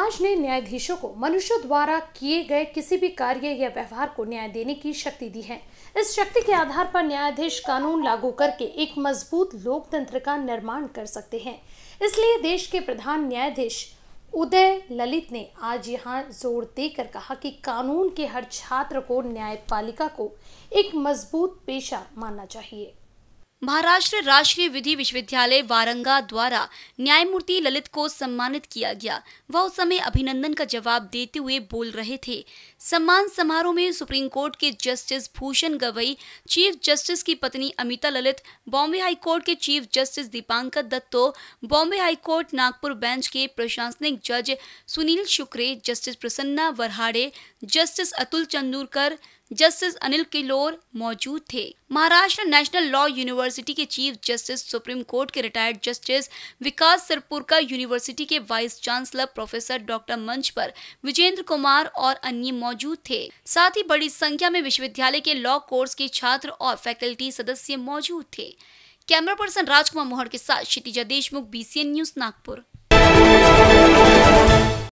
समाज ने न्यायाधीशों को मनुष्यों द्वारा किए गए किसी भी कार्य या व्यवहार को न्याय देने की शक्ति दी है इस शक्ति के आधार पर न्यायाधीश कानून लागू करके एक मजबूत लोकतंत्र का निर्माण कर सकते हैं इसलिए देश के प्रधान न्यायाधीश उदय ललित ने आज यहाँ जोर देकर कहा कि कानून के हर छात्र को न्यायपालिका को एक मजबूत पेशा मानना चाहिए महाराष्ट्र राष्ट्रीय विधि विश्वविद्यालय वारंगा द्वारा न्यायमूर्ति ललित को सम्मानित किया गया वह उस समय अभिनंदन का जवाब देते हुए बोल रहे थे सम्मान समारोह में सुप्रीम कोर्ट के justice Bhushan Gavai chief justice की पत्नी अमिता ललित बॉम्बे हाईकोर्ट के chief justice Dipankar Datta Bombay high court Nagpur bench के प्रशासनिक जज Sunil Shukre justice Prasanna Varhade justice Atul Chandurkar justice Anil Kilor मौजूद थे महाराष्ट्र नेशनल लॉ यूनिवर्सिटी के चीफ जस्टिस सुप्रीम कोर्ट के retired justice Vikas Sirpurkar university के वाइस चांसलर प्रोफेसर डॉक्टर मंच पर विजेंद्र कुमार और अन्य मौजूद थे साथ ही बड़ी संख्या में विश्वविद्यालय के लॉ कोर्स के छात्र और फैकल्टी सदस्य मौजूद थे कैमरा पर्सन राजकुमार मोहर के साथ क्षितिजा देशमुख बी न्यूज नागपुर